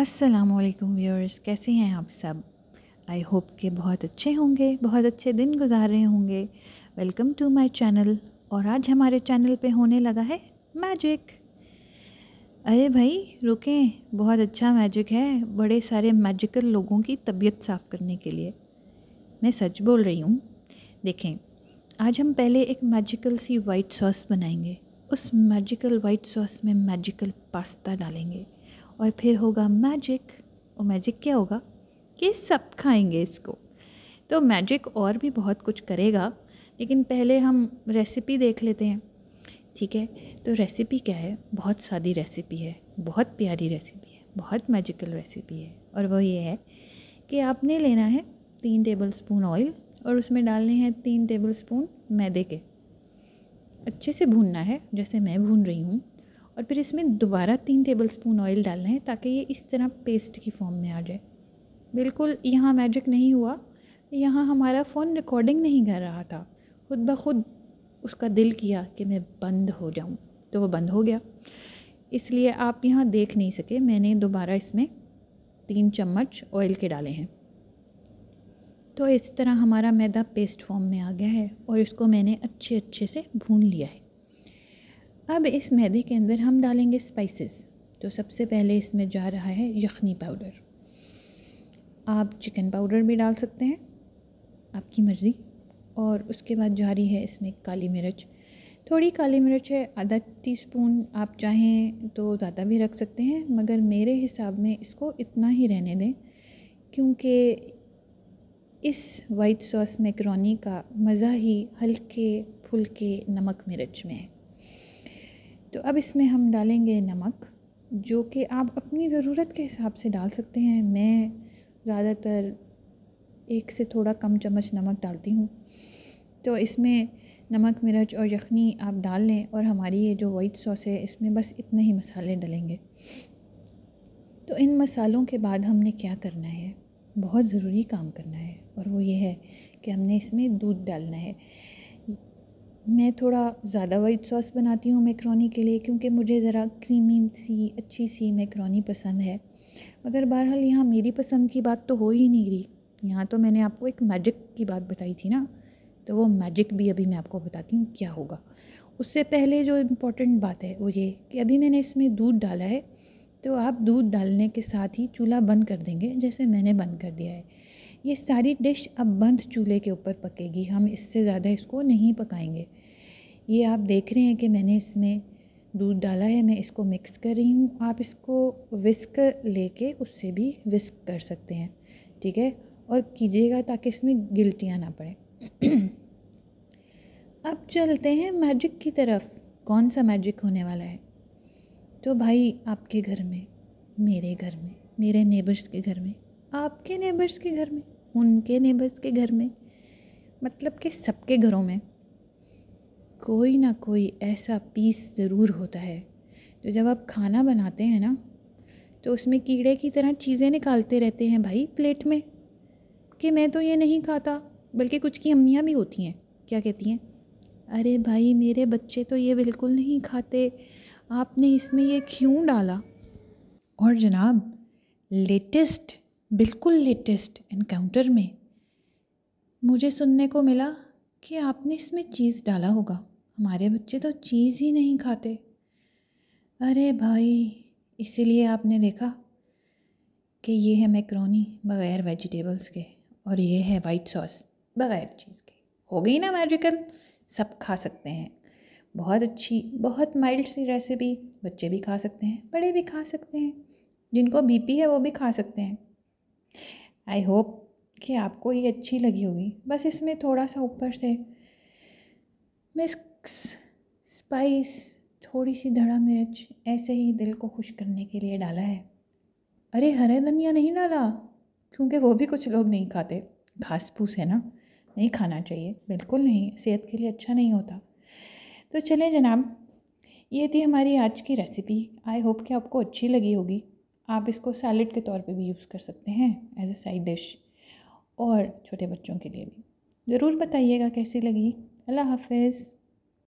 वालेकुम व्यूअर्स कैसे हैं आप सब आई होप के बहुत अच्छे होंगे बहुत अच्छे दिन गुजार रहे होंगे वेलकम टू माय चैनल और आज हमारे चैनल पे होने लगा है मैजिक अरे भाई रुकें बहुत अच्छा मैजिक है बड़े सारे मैजिकल लोगों की तबीयत साफ़ करने के लिए मैं सच बोल रही हूँ देखें आज हम पहले एक मैजिकल सी वाइट सॉस बनाएंगे उस मैजिकल वाइट सॉस में मैजिकल पास्ता डालेंगे और फिर होगा मैजिक और मैजिक क्या होगा कि सब खाएंगे इसको तो मैजिक और भी बहुत कुछ करेगा लेकिन पहले हम रेसिपी देख लेते हैं ठीक है तो रेसिपी क्या है बहुत सादी रेसिपी है बहुत प्यारी रेसिपी है बहुत मैजिकल रेसिपी है और वो ये है कि आपने लेना है तीन टेबल स्पून ऑयल और उसमें डालने हैं तीन टेबल स्पून मैदे के अच्छे से भूनना है जैसे मैं भून रही हूँ और फिर इसमें दोबारा तीन टेबल स्पून ऑयल डालना है ताकि ये इस तरह पेस्ट की फॉर्म में आ जाए बिल्कुल यहाँ मैजिक नहीं हुआ यहाँ हमारा फ़ोन रिकॉर्डिंग नहीं कर रहा था खुद ब खुद उसका दिल किया कि मैं बंद हो जाऊँ तो वो बंद हो गया इसलिए आप यहाँ देख नहीं सके मैंने दोबारा इसमें तीन चम्मच ऑयल के डाले हैं तो इस तरह हमारा मैदा पेस्ट फॉर्म में आ गया है और इसको मैंने अच्छे अच्छे से भून लिया है अब इस मैदे के अंदर हम डालेंगे स्पाइसेस तो सबसे पहले इसमें जा रहा है यखनी पाउडर आप चिकन पाउडर भी डाल सकते हैं आपकी मर्ज़ी और उसके बाद जा रही है इसमें काली मिर्च थोड़ी काली मिर्च है आधा टीस्पून आप चाहें तो ज़्यादा भी रख सकते हैं मगर मेरे हिसाब में इसको इतना ही रहने दें क्योंकि इस वाइट सॉस मैक्रोनी का मज़ा ही हल्के फुल्के नमक मिर्च में है तो अब इसमें हम डालेंगे नमक जो कि आप अपनी ज़रूरत के हिसाब से डाल सकते हैं मैं ज़्यादातर एक से थोड़ा कम चम्मच नमक डालती हूँ तो इसमें नमक मिर्च और यखनी आप डाल लें और हमारी ये जो वाइट सॉस है इसमें बस इतने ही मसाले डलेंगे तो इन मसालों के बाद हमने क्या करना है बहुत ज़रूरी काम करना है और वो ये है कि हमने इसमें दूध डालना है मैं थोड़ा ज़्यादा वाइट सॉस बनाती हूँ मैक्रोनी के लिए क्योंकि मुझे ज़रा क्रीमी सी अच्छी सी मैक्रोनी पसंद है मगर बहरहाल यहाँ मेरी पसंद की बात तो हो ही नहीं रही यहाँ तो मैंने आपको एक मैजिक की बात बताई थी ना तो वो मैजिक भी अभी मैं आपको बताती हूँ क्या होगा उससे पहले जो इम्पोर्टेंट बात है वो ये कि अभी मैंने इसमें दूध डाला है तो आप दूध डालने के साथ ही चूल्हा बंद कर देंगे जैसे मैंने बंद कर दिया है ये सारी डिश अब बंद चूल्हे के ऊपर पकेगी हम इससे ज़्यादा इसको नहीं पकाएंगे ये आप देख रहे हैं कि मैंने इसमें दूध डाला है मैं इसको मिक्स कर रही हूँ आप इसको विस्क लेके उससे भी विस्क कर सकते हैं ठीक है और कीजिएगा ताकि इसमें गिल्टियाँ ना पड़ें अब चलते हैं मैजिक की तरफ कौन सा मैजिक होने वाला है तो भाई आपके घर में मेरे घर में मेरे नेबर्स के घर में आपके नेबर्स के घर में उनके नेबर्स के घर में मतलब कि सबके घरों में कोई ना कोई ऐसा पीस ज़रूर होता है जो तो जब आप खाना बनाते हैं ना तो उसमें कीड़े की तरह चीज़ें निकालते रहते हैं भाई प्लेट में कि मैं तो ये नहीं खाता बल्कि कुछ की अम्मियाँ भी होती हैं क्या कहती हैं अरे भाई मेरे बच्चे तो ये बिल्कुल नहीं खाते आपने इसमें ये क्यों डाला और जनाब लेटेस्ट बिल्कुल लेटेस्ट इनकाउंटर में मुझे सुनने को मिला कि आपने इसमें चीज़ डाला होगा हमारे बच्चे तो चीज़ ही नहीं खाते अरे भाई इसीलिए आपने देखा कि ये है मैक्रोनी बग़ैर वेजिटेबल्स के और ये है वाइट सॉस बग़ैर चीज़ के हो गई ना मैजिकल सब खा सकते हैं बहुत अच्छी बहुत माइल्ड सी रेसिपी बच्चे भी खा सकते हैं बड़े भी खा सकते हैं जिनको बीपी है वो भी खा सकते हैं आई होप कि आपको ये अच्छी लगी होगी बस इसमें थोड़ा सा ऊपर से मिक्स स्पाइस थोड़ी सी धड़ा मिर्च ऐसे ही दिल को खुश करने के लिए डाला है अरे हरे धनिया नहीं डाला क्योंकि वो भी कुछ लोग नहीं खाते घास फूस है ना नहीं खाना चाहिए बिल्कुल नहीं सेहत के लिए अच्छा नहीं होता तो चलें जनाब ये थी हमारी आज की रेसिपी आई होप कि आपको अच्छी लगी होगी आप इसको सैलड के तौर पे भी यूज़ कर सकते हैं एज ए साइड डिश और छोटे बच्चों के लिए भी ज़रूर बताइएगा कैसी लगी अल्लाह हाफिज़